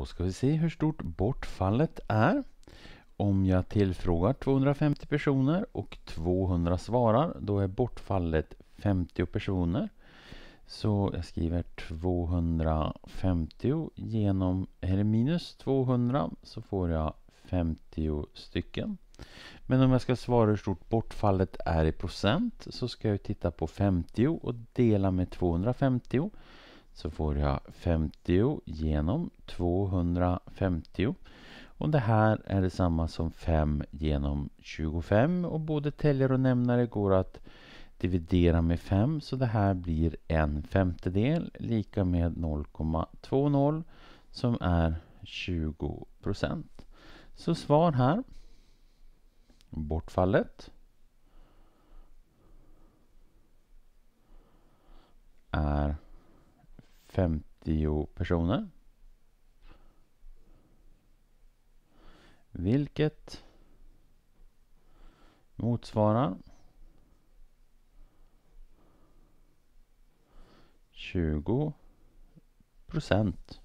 Då ska vi se hur stort bortfallet är. Om jag tillfrågar 250 personer och 200 svarar, då är bortfallet 50 personer. Så jag skriver 250 genom, eller minus 200 så får jag 50 stycken. Men om jag ska svara hur stort bortfallet är i procent så ska jag titta på 50 och dela med 250 så får jag 50 genom 250. Och det här är detsamma som 5 genom 25 och både täljare och nämnare går att dividera med 5 så det här blir en femtedel lika med 0,20 som är 20 procent. Så svar här bortfallet 50 personer. Vilket motsvarar 20 procent.